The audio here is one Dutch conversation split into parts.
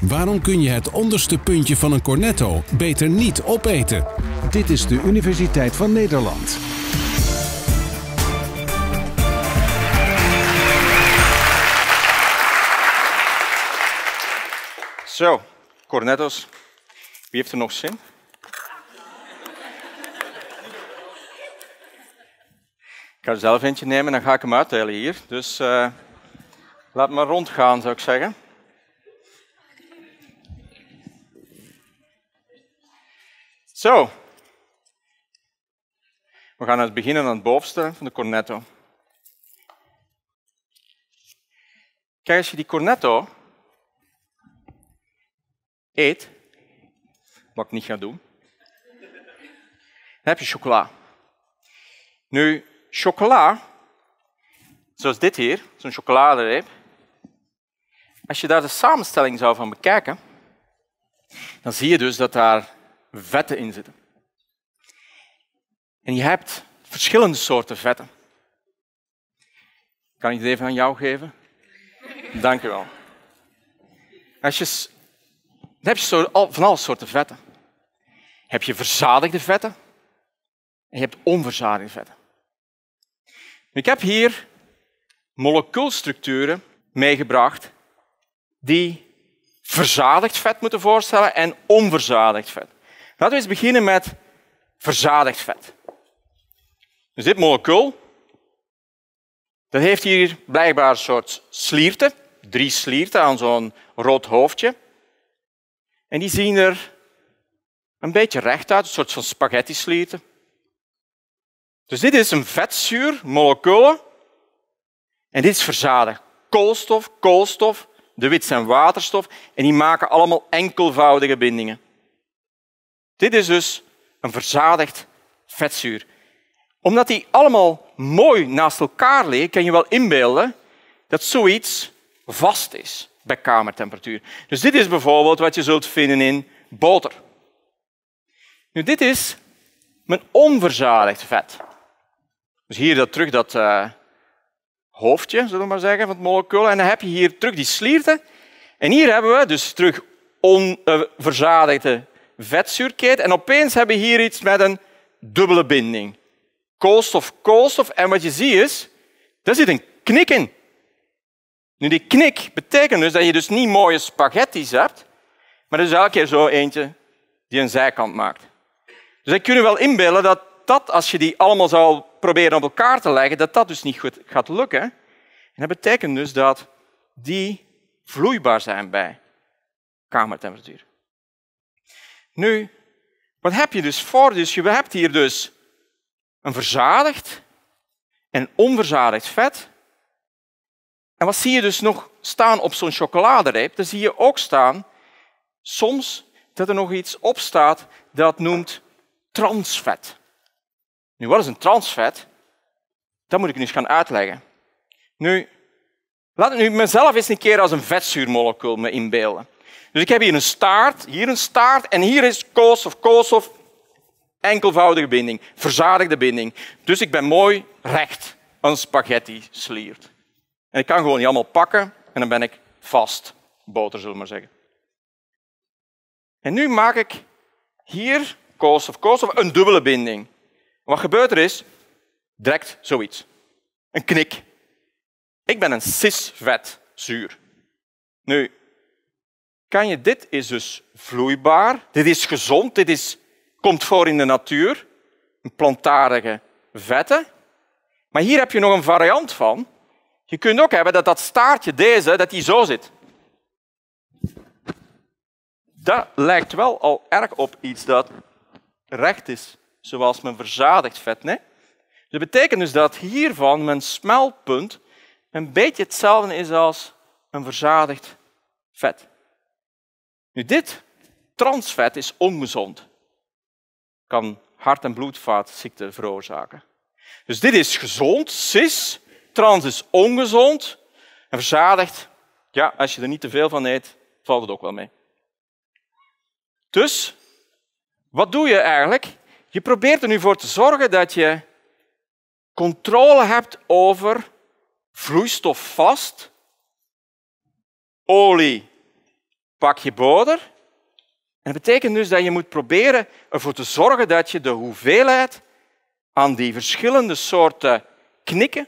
Waarom kun je het onderste puntje van een cornetto beter niet opeten? Dit is de Universiteit van Nederland. Zo, cornetto's. Wie heeft er nog zin? Ik ga er zelf eentje nemen en dan ga ik hem uitdelen hier. Dus eh, Laat maar rondgaan, zou ik zeggen. Zo. We gaan het beginnen aan het bovenste van de cornetto. Kijk, als je die cornetto eet, wat ik niet ga doen, dan heb je chocola. Nu, chocola, zoals dit hier, zo'n chocoladereep, als je daar de samenstelling zou van bekijken, dan zie je dus dat daar vetten in zitten. En je hebt verschillende soorten vetten. Kan ik het even aan jou geven? Dank u wel. Als je, dan heb je van alle soorten vetten. Heb je verzadigde vetten en je hebt onverzadigde vetten. Ik heb hier molecuulstructuren meegebracht die verzadigd vet moeten voorstellen en onverzadigd vet. Laten we eens beginnen met verzadigd vet. Dus dit molecuul, dat heeft hier blijkbaar een soort slierten, drie slierten aan zo'n rood hoofdje. En die zien er een beetje recht uit, een soort van spaghetti slierten. Dus dit is een vetzuur, molecuul, en dit is verzadigd. Koolstof, koolstof, de wit zijn waterstof en die maken allemaal enkelvoudige bindingen. Dit is dus een verzadigd vetzuur. Omdat die allemaal mooi naast elkaar liggen, kan je wel inbeelden dat zoiets vast is bij kamertemperatuur. Dus dit is bijvoorbeeld wat je zult vinden in boter. Nu, dit is mijn onverzadigd vet. Dus hier dat terug dat, eh, hoofdje, zullen we maar zeggen, van het molecuul. En dan heb je hier terug die slierten. En hier hebben we dus terug onverzadigde eh, vetzuurketen. En opeens hebben we hier iets met een dubbele binding. Koolstof, koolstof. En wat je ziet is, daar zit een knik in. Nu, die knik betekent dus dat je dus niet mooie spaghetti's hebt, maar er is elke keer zo eentje die een zijkant maakt. Dus ik kun je wel inbeelden dat dat, als je die allemaal zou proberen op elkaar te leggen, dat dat dus niet goed gaat lukken. En dat betekent dus dat die vloeibaar zijn bij kamertemperatuur. Nu, wat heb je dus voor? Dus je hebt hier dus een verzadigd en onverzadigd vet. En wat zie je dus nog staan op zo'n chocoladereep? Dan zie je ook staan soms dat er nog iets op staat dat noemt transvet. Nu, wat is een transvet? Dat moet ik nu eens gaan uitleggen. Nu, laat ik nu mezelf eens een keer als een vetzuurmolecuul me inbeelden. Dus ik heb hier een staart, hier een staart en hier is Koolstof koolstof, enkelvoudige binding, verzadigde binding. Dus ik ben mooi recht, een spaghetti sliert. En ik kan gewoon die allemaal pakken en dan ben ik vast. Boter, zullen we maar zeggen. En nu maak ik hier Koolstof koolstof, een dubbele binding. Wat gebeurt er is, direct zoiets. Een knik. Ik ben een cisvet vetzuur Nu, kan je, dit is dus vloeibaar, dit is gezond, dit is, komt voor in de natuur, een plantaardige vetten. Maar hier heb je nog een variant van. Je kunt ook hebben dat dat staartje, deze, dat die zo zit. Dat lijkt wel al erg op iets dat recht is zoals mijn verzadigd vet. Nee? Dat betekent dus dat hiervan mijn smelpunt een beetje hetzelfde is als een verzadigd vet. Nu, dit transvet is ongezond. Kan hart- en bloedvaatziekten veroorzaken. Dus dit is gezond, cis. Trans is ongezond. En verzadigd, ja, als je er niet te veel van eet, valt het ook wel mee. Dus, wat doe je eigenlijk? Je probeert er nu voor te zorgen dat je controle hebt over vloeistof vast, olie pak je boder. En dat betekent dus dat je moet proberen ervoor te zorgen dat je de hoeveelheid aan die verschillende soorten knikken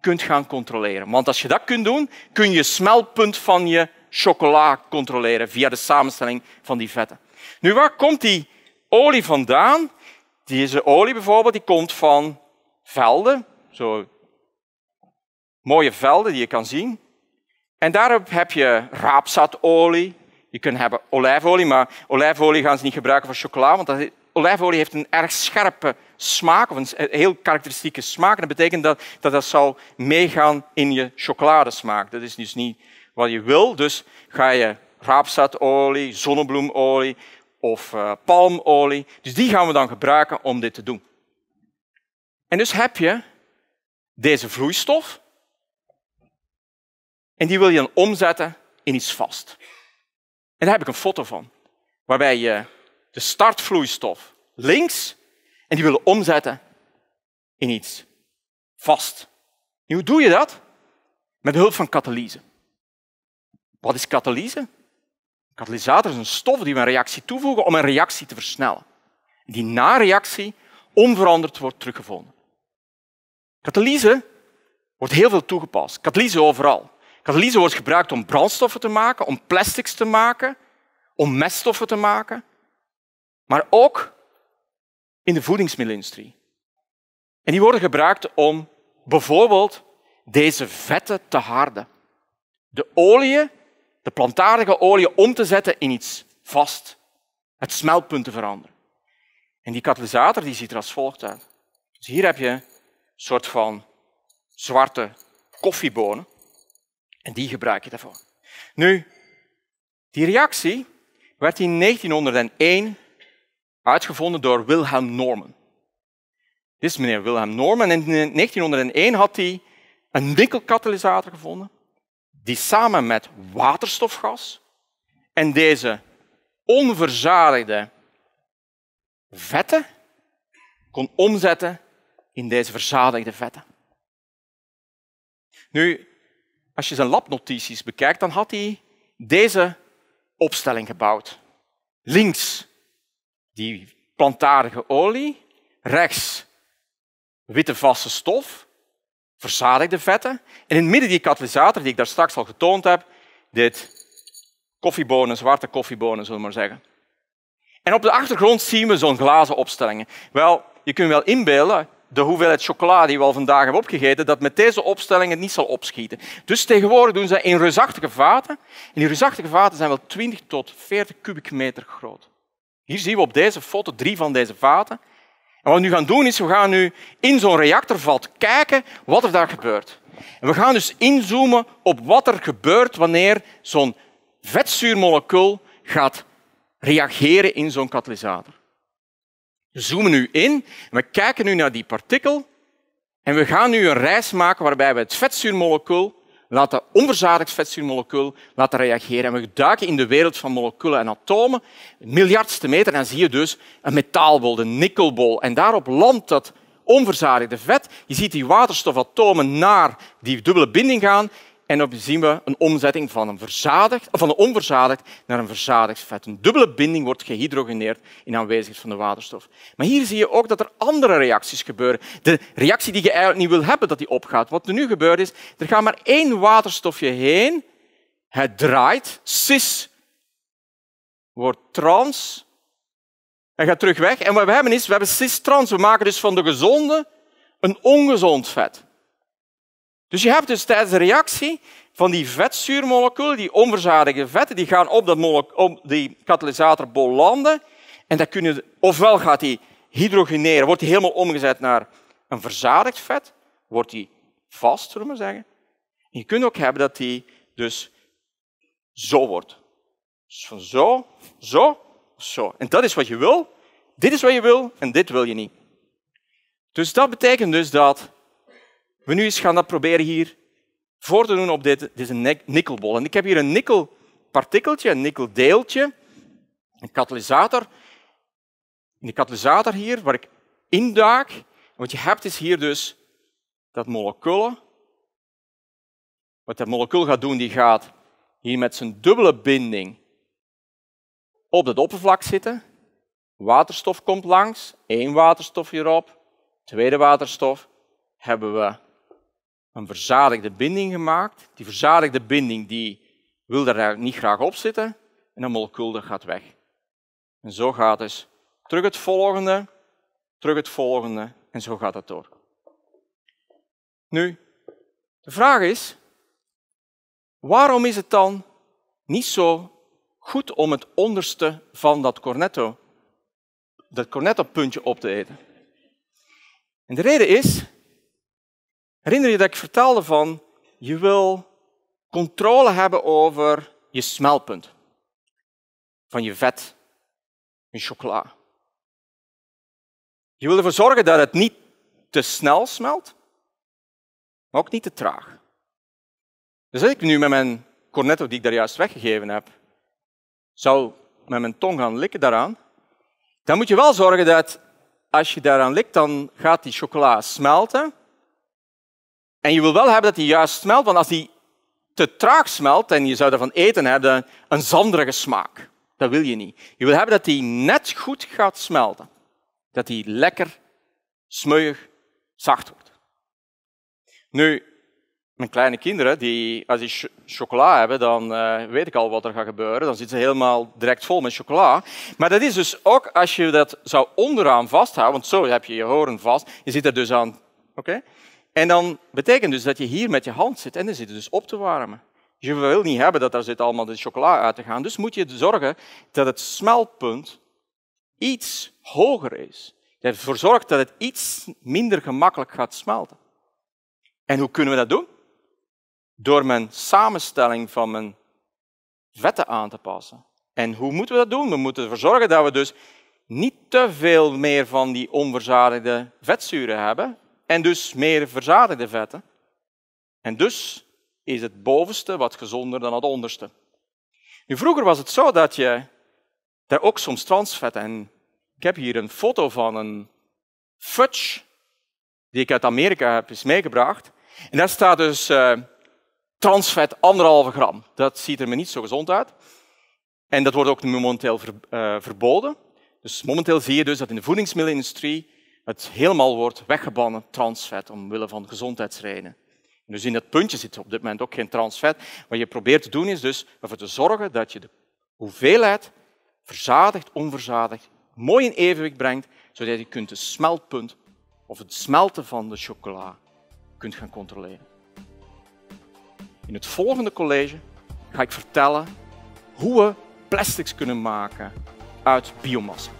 kunt gaan controleren. Want als je dat kunt doen, kun je smelpunt van je chocola controleren via de samenstelling van die vetten. Nu, waar komt die olie vandaan? Deze olie bijvoorbeeld, die komt van velden, zo mooie velden die je kan zien. En daarop heb je raapzatolie. Je kunt hebben olijfolie, maar olijfolie gaan ze niet gebruiken voor chocola, want olijfolie heeft een erg scherpe smaak, of een heel karakteristieke smaak. dat betekent dat dat, zal meegaan in je chocoladesmaak. Dat is dus niet wat je wil. Dus ga je raapzatolie, zonnebloemolie, of eh, palmolie. Dus die gaan we dan gebruiken om dit te doen. En dus heb je deze vloeistof en die wil je dan omzetten in iets vast. En daar heb ik een foto van, waarbij je de startvloeistof links en die willen omzetten in iets vast. En hoe doe je dat? Met hulp van katalyse. Wat is katalyse? Katalysator is een stof die we een reactie toevoegen om een reactie te versnellen. Die na-reactie onveranderd wordt teruggevonden. Katalyse wordt heel veel toegepast. Katalyse overal. Katalyse wordt gebruikt om brandstoffen te maken, om plastics te maken, om meststoffen te maken, maar ook in de voedingsmiddelindustrie. En die worden gebruikt om bijvoorbeeld deze vetten te harden. De oliën de plantaardige olie om te zetten in iets vast. Het smeltpunt te veranderen. En die katalysator die ziet er als volgt uit. Dus hier heb je een soort van zwarte koffiebonen. En die gebruik je daarvoor. Nu, die reactie werd in 1901 uitgevonden door Wilhelm Norman. Dit is meneer Wilhelm Norman. En in 1901 had hij een winkelkatalysator gevonden die samen met waterstofgas en deze onverzadigde vetten kon omzetten in deze verzadigde vetten. Nu, als je zijn labnotities bekijkt, dan had hij deze opstelling gebouwd. Links die plantaardige olie, rechts witte vaste stof verzadigde vetten. En in het midden die katalysator die ik daar straks al getoond heb, dit koffiebonen, zwarte koffiebonen, zullen maar zeggen. En op de achtergrond zien we zo'n glazen opstellingen. Wel, je kunt wel inbeelden de hoeveelheid chocolade die we al vandaag hebben opgegeten, dat met deze opstellingen niet zal opschieten. Dus tegenwoordig doen ze in reusachtige vaten. En die reusachtige vaten zijn wel 20 tot 40 kubieke meter groot. Hier zien we op deze foto drie van deze vaten. En wat we nu gaan doen is, we gaan nu in zo'n reactorvat kijken wat er daar gebeurt. En we gaan dus inzoomen op wat er gebeurt wanneer zo'n vetzuurmolecuul gaat reageren in zo'n katalysator. We zoomen nu in, we kijken nu naar die partikel en we gaan nu een reis maken waarbij we het vetzuurmolecuul laat dat onverzadigd vetzuurmolecuul laten reageren. En we duiken in de wereld van moleculen en atomen, miljardste meter, en zie je dus een metaalbol, een nikkelbol. En daarop landt dat onverzadigde vet. Je ziet die waterstofatomen naar die dubbele binding gaan. En dan zien we een omzetting van een, verzadigd, van een onverzadigd naar een verzadigd vet. Een dubbele binding wordt gehydrogeneerd in aanwezigheid van de waterstof. Maar hier zie je ook dat er andere reacties gebeuren. De reactie die je eigenlijk niet wil hebben dat die opgaat. Wat er nu gebeurt is, er gaat maar één waterstofje heen. Het draait. Cis wordt trans. En gaat terug weg. En wat we hebben is, we hebben cis-trans. We maken dus van de gezonde een ongezond vet. Dus je hebt dus tijdens de reactie van die vetzuurmoleculen, die onverzadigde vetten, die gaan op, dat op die katalysatorbol landen. En dat kun je, ofwel gaat die hydrogeneren, wordt die helemaal omgezet naar een verzadigd vet, wordt die vast, zullen we maar zeggen. je kunt ook hebben dat die dus zo wordt. Dus van zo, zo, zo. En dat is wat je wil, dit is wat je wil en dit wil je niet. Dus dat betekent dus dat we nu eens gaan dat proberen hier voor te doen op dit, dit is een nikkelbol. En ik heb hier een nikkelpartikeltje, een nikkeldeeltje, een katalysator. In de katalysator hier, waar ik induik, wat je hebt is hier dus dat moleculen. Wat dat molecuul gaat doen, die gaat hier met zijn dubbele binding op dat oppervlak zitten. Waterstof komt langs, één waterstof hierop, tweede waterstof hebben we een verzadigde binding gemaakt. Die verzadigde binding die wil daar niet graag op zitten en een molecuul gaat weg. En zo gaat het terug het volgende, terug het volgende en zo gaat het door. Nu, de vraag is, waarom is het dan niet zo goed om het onderste van dat cornetto, dat cornetto-puntje op te eten? En de reden is Herinner je dat ik vertelde van, je wil controle hebben over je smelpunt. Van je vet in chocola. Je wil ervoor zorgen dat het niet te snel smelt, maar ook niet te traag. Dus als ik nu met mijn cornetto die ik daar juist weggegeven heb, zou met mijn tong gaan likken daaraan, dan moet je wel zorgen dat als je daaraan likt, dan gaat die chocola smelten en je wil wel hebben dat die juist smelt, want als die te traag smelt en je zou ervan eten hebben, een zanderige smaak. Dat wil je niet. Je wil hebben dat die net goed gaat smelten. Dat die lekker, smeuig, zacht wordt. Nu, mijn kleine kinderen, die, als die chocola hebben, dan eh, weet ik al wat er gaat gebeuren. Dan zitten ze helemaal direct vol met chocola. Maar dat is dus ook als je dat zou onderaan vasthouden, want zo heb je je horen vast. Je zit er dus aan. Oké? En dan betekent dus dat je hier met je hand zit en dan zit het dus op te warmen. Je wil niet hebben dat er zit allemaal de chocola uit te gaan. Dus moet je zorgen dat het smeltpunt iets hoger is. Dat ervoor zorgt dat het iets minder gemakkelijk gaat smelten. En hoe kunnen we dat doen? Door mijn samenstelling van mijn vetten aan te passen. En hoe moeten we dat doen? We moeten ervoor zorgen dat we dus niet te veel meer van die onverzadigde vetzuren hebben, en dus meer verzadigde vetten. En dus is het bovenste wat gezonder dan het onderste. Nu, vroeger was het zo dat je daar ook soms transvet en ik heb hier een foto van een fudge die ik uit Amerika heb is meegebracht. En daar staat dus eh, transvet anderhalve gram. Dat ziet er me niet zo gezond uit. En dat wordt ook momenteel eh, verboden. Dus momenteel zie je dus dat in de voedingsmiddelenindustrie het helemaal wordt weggebannen, transvet, omwille van gezondheidsredenen. Dus in dat puntje zit op dit moment ook geen transvet. Wat je probeert te doen is dus ervoor te zorgen dat je de hoeveelheid verzadigd, onverzadigd, mooi in evenwicht brengt, zodat je kunt de smeltpunt of het smelten van de chocola kunt gaan controleren. In het volgende college ga ik vertellen hoe we plastics kunnen maken uit biomassa.